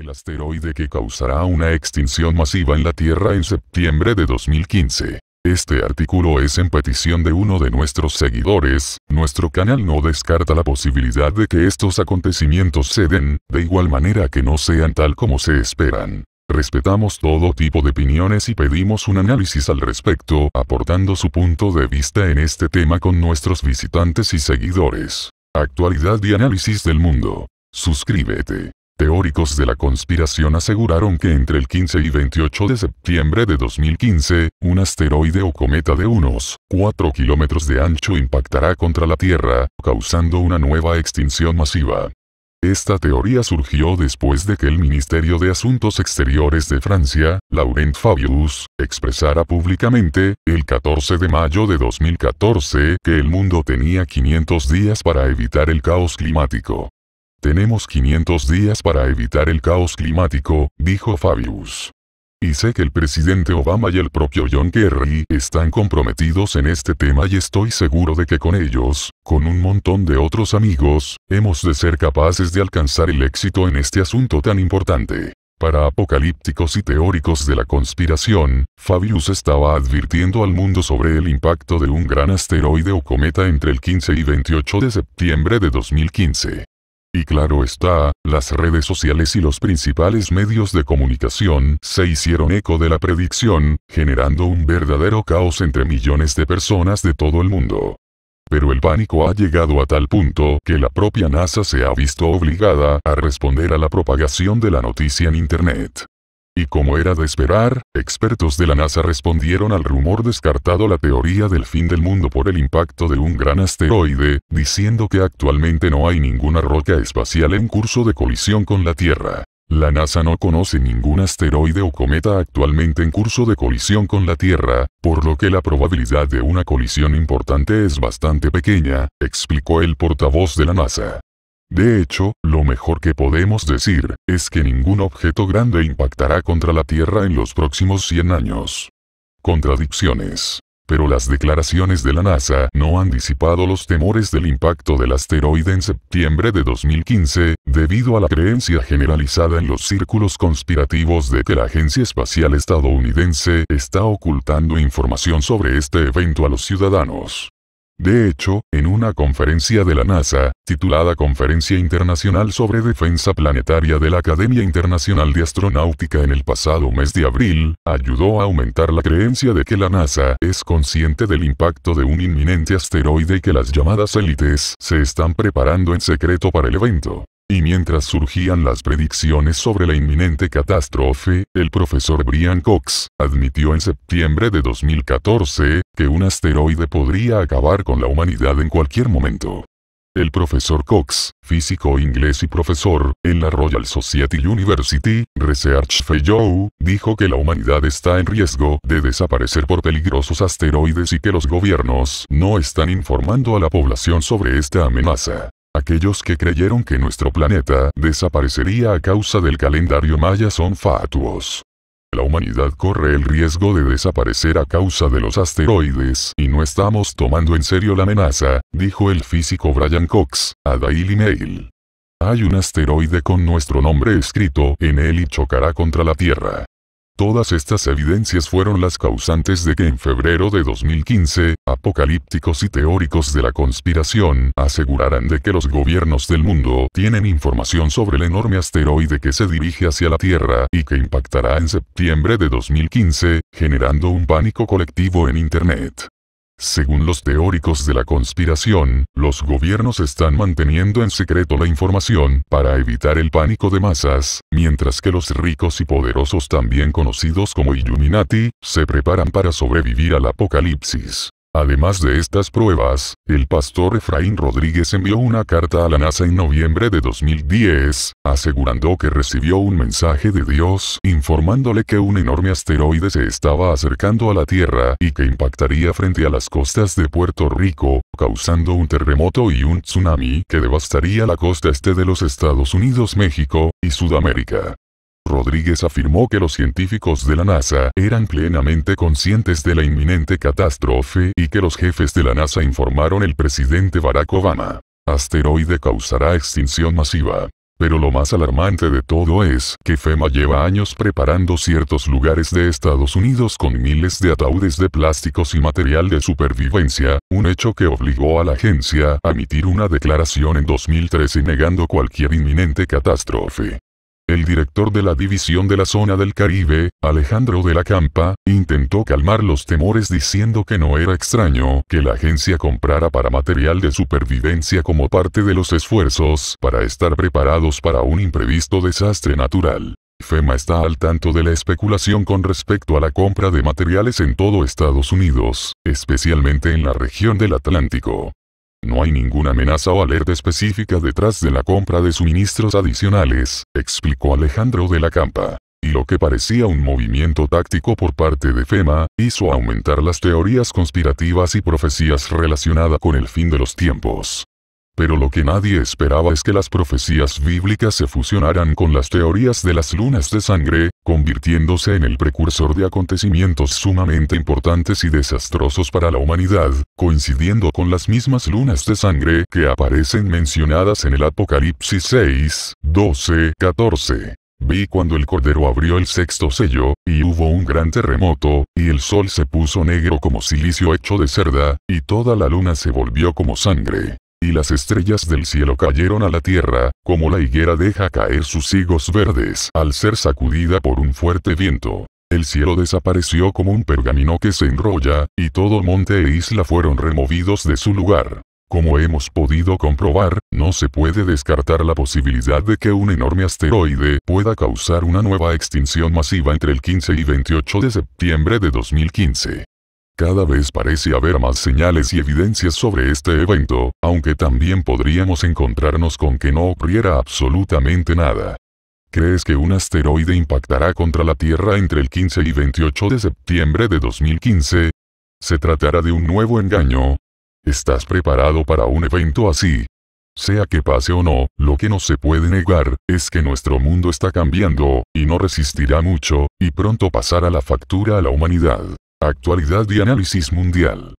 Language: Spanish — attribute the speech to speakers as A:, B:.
A: El asteroide que causará una extinción masiva en la Tierra en septiembre de 2015. Este artículo es en petición de uno de nuestros seguidores, nuestro canal no descarta la posibilidad de que estos acontecimientos ceden, de igual manera que no sean tal como se esperan. Respetamos todo tipo de opiniones y pedimos un análisis al respecto, aportando su punto de vista en este tema con nuestros visitantes y seguidores. Actualidad y análisis del mundo. Suscríbete. Teóricos de la conspiración aseguraron que entre el 15 y 28 de septiembre de 2015, un asteroide o cometa de unos 4 kilómetros de ancho impactará contra la Tierra, causando una nueva extinción masiva. Esta teoría surgió después de que el Ministerio de Asuntos Exteriores de Francia, Laurent Fabius, expresara públicamente, el 14 de mayo de 2014, que el mundo tenía 500 días para evitar el caos climático. Tenemos 500 días para evitar el caos climático, dijo Fabius. Y sé que el presidente Obama y el propio John Kerry están comprometidos en este tema y estoy seguro de que con ellos, con un montón de otros amigos, hemos de ser capaces de alcanzar el éxito en este asunto tan importante. Para apocalípticos y teóricos de la conspiración, Fabius estaba advirtiendo al mundo sobre el impacto de un gran asteroide o cometa entre el 15 y 28 de septiembre de 2015. Y claro está, las redes sociales y los principales medios de comunicación se hicieron eco de la predicción, generando un verdadero caos entre millones de personas de todo el mundo. Pero el pánico ha llegado a tal punto que la propia NASA se ha visto obligada a responder a la propagación de la noticia en Internet. Y como era de esperar, expertos de la NASA respondieron al rumor descartado la teoría del fin del mundo por el impacto de un gran asteroide, diciendo que actualmente no hay ninguna roca espacial en curso de colisión con la Tierra. La NASA no conoce ningún asteroide o cometa actualmente en curso de colisión con la Tierra, por lo que la probabilidad de una colisión importante es bastante pequeña, explicó el portavoz de la NASA. De hecho, lo mejor que podemos decir, es que ningún objeto grande impactará contra la Tierra en los próximos 100 años. Contradicciones. Pero las declaraciones de la NASA no han disipado los temores del impacto del asteroide en septiembre de 2015, debido a la creencia generalizada en los círculos conspirativos de que la Agencia Espacial Estadounidense está ocultando información sobre este evento a los ciudadanos. De hecho, en una conferencia de la NASA, titulada Conferencia Internacional sobre Defensa Planetaria de la Academia Internacional de Astronáutica en el pasado mes de abril, ayudó a aumentar la creencia de que la NASA es consciente del impacto de un inminente asteroide y que las llamadas élites se están preparando en secreto para el evento y mientras surgían las predicciones sobre la inminente catástrofe, el profesor Brian Cox admitió en septiembre de 2014 que un asteroide podría acabar con la humanidad en cualquier momento. El profesor Cox, físico inglés y profesor, en la Royal Society University, Research Fellow, dijo que la humanidad está en riesgo de desaparecer por peligrosos asteroides y que los gobiernos no están informando a la población sobre esta amenaza. Aquellos que creyeron que nuestro planeta desaparecería a causa del calendario maya son fatuos. La humanidad corre el riesgo de desaparecer a causa de los asteroides y no estamos tomando en serio la amenaza, dijo el físico Brian Cox, a Daily Mail. Hay un asteroide con nuestro nombre escrito en él y chocará contra la Tierra. Todas estas evidencias fueron las causantes de que en febrero de 2015, apocalípticos y teóricos de la conspiración aseguraran de que los gobiernos del mundo tienen información sobre el enorme asteroide que se dirige hacia la Tierra y que impactará en septiembre de 2015, generando un pánico colectivo en Internet. Según los teóricos de la conspiración, los gobiernos están manteniendo en secreto la información para evitar el pánico de masas, mientras que los ricos y poderosos también conocidos como Illuminati, se preparan para sobrevivir al apocalipsis. Además de estas pruebas, el pastor Efraín Rodríguez envió una carta a la NASA en noviembre de 2010, asegurando que recibió un mensaje de Dios informándole que un enorme asteroide se estaba acercando a la Tierra y que impactaría frente a las costas de Puerto Rico, causando un terremoto y un tsunami que devastaría la costa este de los Estados Unidos, México y Sudamérica. Rodríguez afirmó que los científicos de la NASA eran plenamente conscientes de la inminente catástrofe y que los jefes de la NASA informaron el presidente Barack Obama. Asteroide causará extinción masiva. Pero lo más alarmante de todo es que FEMA lleva años preparando ciertos lugares de Estados Unidos con miles de ataúdes de plásticos y material de supervivencia, un hecho que obligó a la agencia a emitir una declaración en 2013 negando cualquier inminente catástrofe. El director de la División de la Zona del Caribe, Alejandro de la Campa, intentó calmar los temores diciendo que no era extraño que la agencia comprara para material de supervivencia como parte de los esfuerzos para estar preparados para un imprevisto desastre natural. FEMA está al tanto de la especulación con respecto a la compra de materiales en todo Estados Unidos, especialmente en la región del Atlántico. No hay ninguna amenaza o alerta específica detrás de la compra de suministros adicionales, explicó Alejandro de la Campa. Y lo que parecía un movimiento táctico por parte de FEMA, hizo aumentar las teorías conspirativas y profecías relacionadas con el fin de los tiempos. Pero lo que nadie esperaba es que las profecías bíblicas se fusionaran con las teorías de las lunas de sangre, convirtiéndose en el precursor de acontecimientos sumamente importantes y desastrosos para la humanidad, coincidiendo con las mismas lunas de sangre que aparecen mencionadas en el Apocalipsis 6, 12, 14. Vi cuando el Cordero abrió el sexto sello, y hubo un gran terremoto, y el sol se puso negro como silicio hecho de cerda, y toda la luna se volvió como sangre y las estrellas del cielo cayeron a la tierra, como la higuera deja caer sus higos verdes al ser sacudida por un fuerte viento. El cielo desapareció como un pergamino que se enrolla, y todo monte e isla fueron removidos de su lugar. Como hemos podido comprobar, no se puede descartar la posibilidad de que un enorme asteroide pueda causar una nueva extinción masiva entre el 15 y 28 de septiembre de 2015. Cada vez parece haber más señales y evidencias sobre este evento, aunque también podríamos encontrarnos con que no ocurriera absolutamente nada. ¿Crees que un asteroide impactará contra la Tierra entre el 15 y 28 de septiembre de 2015? ¿Se tratará de un nuevo engaño? ¿Estás preparado para un evento así? Sea que pase o no, lo que no se puede negar, es que nuestro mundo está cambiando, y no resistirá mucho, y pronto pasará la factura a la humanidad. Actualidad y análisis mundial.